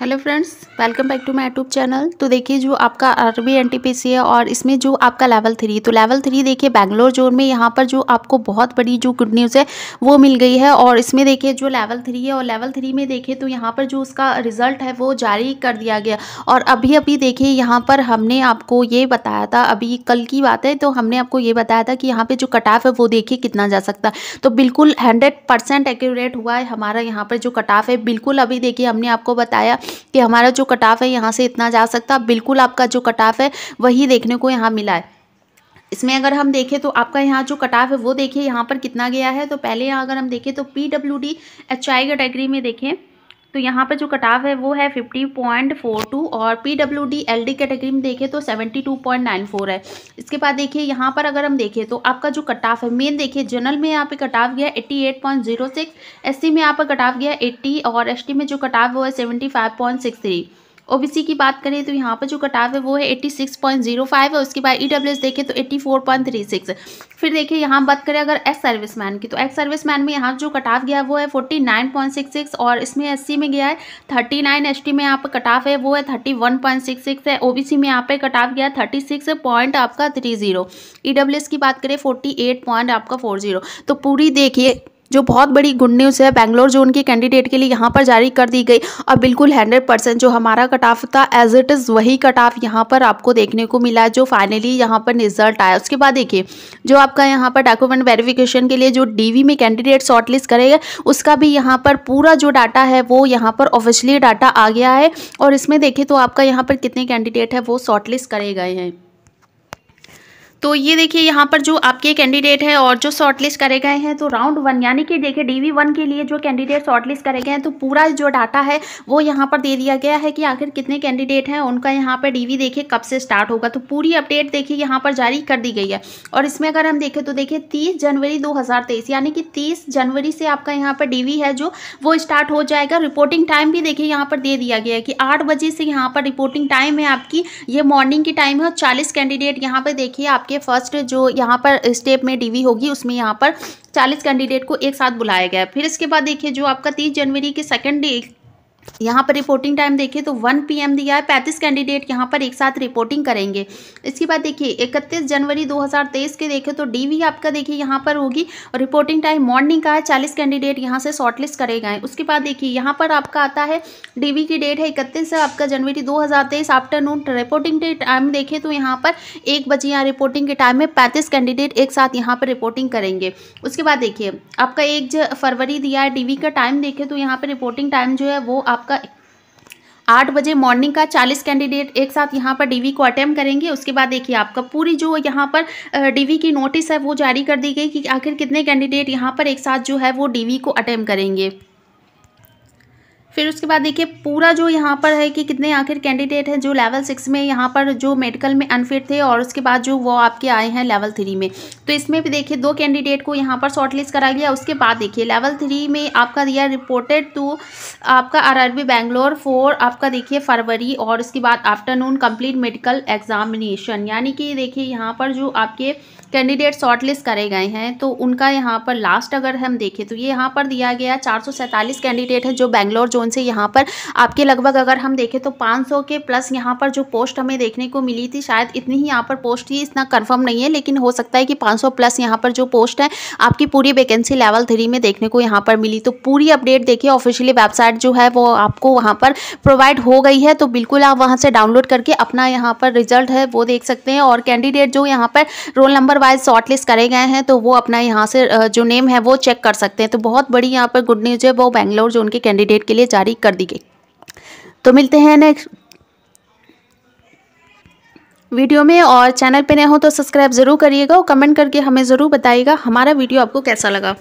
hello friends welcome back to my YouTube channel तो देखिए जो आपका आरबी एनटीपीसी है और इसमें जो आपका लेवल थ्री तो लेवल थ्री देखिए बैंगलोर जोन में यहाँ पर जो आपको बहुत बड़ी जो गुड न्यूज़ है वो मिल गई है और इसमें देखिए जो लेवल थ्री है और लेवल थ्री में देखिए तो यहाँ पर जो उसका रिजल्ट है वो जारी कर दिया गया और अभी अभी देखिए यहाँ पर हमने आपको ये बताया था अभी कल की बात है तो हमने आपको ये बताया था कि यहाँ पर जो कट ऑफ है वो देखिए कितना जा सकता है तो बिल्कुल हंड्रेड एक्यूरेट हुआ है हमारा यहाँ पर जो कट ऑफ है बिल्कुल अभी देखिए हमने आपको बताया कि हमारा जो कटाफ है यहाँ से इतना जा सकता बिल्कुल आपका जो कटाफ है वही देखने को यहाँ मिला है इसमें अगर हम देखें तो आपका यहाँ जो कटाफ है वो देखिए यहाँ पर कितना गया है तो पहले यहाँ अगर हम देखें तो P W D H I category में देखें तो यहाँ पर जो कटाव है वो है 50.42 और P W D L D category में देखें तो 72.94 है इसके बाद देखिए यहाँ पर अगर हम देखें तो आपका जो कटाव है मेन देखिए जनरल में यहाँ पे कटाव गया 88.06 एससी में यहाँ पर कटाव गया 80 और एसटी में जो कटाव वो है 75.63 ओबीसी की बात करें तो यहाँ पर जो कटाव है वो है 86.05 है उसके बाद ईडब्ल्यूएस e देखें तो 84.36 फिर देखिए यहाँ बात करें अगर एक्स सर्विसमैन की तो एक्स सर्विसमैन में यहाँ जो कटाव गया वो है 49.66 और इसमें एससी में गया है 39 टी में यहाँ पर कटाव है वो है 31.66 है ओबीसी में यहाँ पर कटाव गया थर्टी सिक्स पॉइंट आपका डब्ल्यू एस e की बात करें एट पॉइंट आपका जीरो तो पूरी देखिए जो बहुत बड़ी गुड न्यूज़ है बैंगलोर जोन के कैंडिडेट के लिए यहाँ पर जारी कर दी गई और बिल्कुल हंड्रेड परसेंट जो हमारा कट ऑफ था एज इट इज़ वही कट ऑफ यहाँ पर आपको देखने को मिला जो फाइनली यहाँ पर रिजल्ट आया उसके बाद देखिए जो आपका यहाँ पर डॉक्यूमेंट वेरिफिकेशन के लिए जो डी में कैंडिडेट शॉर्टलिस्ट करेगा उसका भी यहाँ पर पूरा जो डाटा है वो यहाँ पर ऑफिशियली डाटा आ गया है और इसमें देखें तो आपका यहाँ पर कितने कैंडिडेट है वो शॉर्टलिस्ट करे गए हैं तो ये देखिए यहाँ पर जो आपके कैंडिडेट हैं और जो शॉर्टलिस्ट करे गए हैं तो राउंड वन यानी कि देखिए डीवी वन के लिए जो कैंडिडेट शॉर्टलिस्ट करे गए हैं तो पूरा जो डाटा है वो यहाँ पर दे दिया गया है कि आखिर कितने कैंडिडेट हैं उनका यहाँ पर डीवी देखिए कब से स्टार्ट होगा तो पूरी अपडेट देखिए यहाँ पर जारी कर दी गई है और इसमें अगर हम देखें तो देखिए तीस जनवरी दो यानी कि तीस जनवरी से आपका यहाँ पर डी है जो वो स्टार्ट हो जाएगा रिपोर्टिंग टाइम भी देखिए यहाँ पर दे दिया गया है कि आठ बजे से यहाँ पर रिपोर्टिंग टाइम है आपकी ये मॉर्निंग की टाइम है और चालीस कैंडिडेट यहाँ पर देखिए आप आपके फर्स्ट जो यहाँ पर स्टेप में डीवी होगी उसमें यहाँ पर चालीस कैंडिडेट को एक साथ बुलाया गया फिर इसके बाद देखिए जो आपका तीस जनवरी के सेकेंड डे यहाँ पर रिपोर्टिंग टाइम देखिए तो 1 पीएम दिया है पैंतीस कैंडिडेट यहाँ पर एक साथ रिपोर्टिंग करेंगे इसके बाद देखिए 31 जनवरी 2023 के देखें तो डीवी आपका देखिए यहाँ पर होगी और रिपोर्टिंग टाइम मॉर्निंग का है 40 कैंडिडेट यहाँ से शॉर्टलिस्ट करे गए उसके बाद देखिए यहाँ पर आपका आता है डीवी की डेट है इकतीस आपका जनवरी दो आफ्टरनून रिपोर्टिंग टाइम देखें तो यहाँ पर एक बजे यहाँ रिपोर्टिंग के टाइम में पैंतीस कैंडिडेट एक साथ यहाँ पर रिपोर्टिंग करेंगे उसके बाद देखिए आपका एक फरवरी दिया है डी का टाइम देखें तो यहाँ पर रिपोर्टिंग टाइम जो है वो आप आपका आठ बजे मॉर्निंग का चालीस कैंडिडेट एक साथ यहाँ पर डीवी को अटैम्प करेंगे उसके बाद देखिए आपका पूरी जो यहाँ पर डीवी की नोटिस है वो जारी कर दी गई कि आखिर कितने कैंडिडेट यहाँ पर एक साथ जो है वो डीवी को अटैम्प करेंगे फिर उसके बाद देखिए पूरा जो यहाँ पर है कि कितने आखिर कैंडिडेट हैं जो लेवल सिक्स में यहाँ पर जो मेडिकल में अनफिट थे और उसके बाद जो वो आपके आए हैं लेवल थ्री में तो इसमें भी देखिए दो कैंडिडेट को यहाँ पर शॉर्टलिस्ट करा गया उसके बाद देखिए लेवल थ्री में आपका दिया रिपोर्टेड टू आपका आर आर बेंगलोर फोर आपका देखिए फरवरी और उसके बाद आफ्टरनून कम्प्लीट मेडिकल एग्जामिनेशन यानी कि देखिए यहाँ पर जो आपके कैंडिडेट शॉर्टलिस्ट करे गए हैं तो उनका यहाँ पर लास्ट अगर हम देखें तो ये यहाँ पर दिया गया चार कैंडिडेट है जो बैंगलोर जोन से यहाँ पर आपके लगभग अगर हम देखें तो 500 के प्लस यहाँ पर जो पोस्ट हमें देखने को मिली थी शायद इतनी ही यहाँ पर पोस्ट थी इतना कन्फर्म नहीं है लेकिन हो सकता है कि पाँच प्लस यहाँ पर जो पोस्ट है आपकी पूरी वैकेंसी लेवल थ्री में देखने को यहाँ पर मिली तो पूरी अपडेट देखिए ऑफिशियली वेबसाइट जो है वो आपको वहाँ पर प्रोवाइड हो गई है तो बिल्कुल आप वहाँ से डाउनलोड करके अपना यहाँ पर रिजल्ट है वो देख सकते हैं और कैंडिडेट जो यहाँ पर roll number number wise shortlist करे गए हैं तो वो अपना यहाँ से जो नेम है वो चेक कर सकते हैं तो बहुत बड़ी यहाँ पर गुड न्यूज़ है वो बैंगलोर जो उनके कैंडिडेट के लिए जारी कर दी गई तो मिलते हैं नेक्स्ट वीडियो में और चैनल पर नए हो तो सब्सक्राइब ज़रूर करिएगा और कमेंट करके हमें ज़रूर बताइएगा हमारा वीडियो आपको कैसा लगा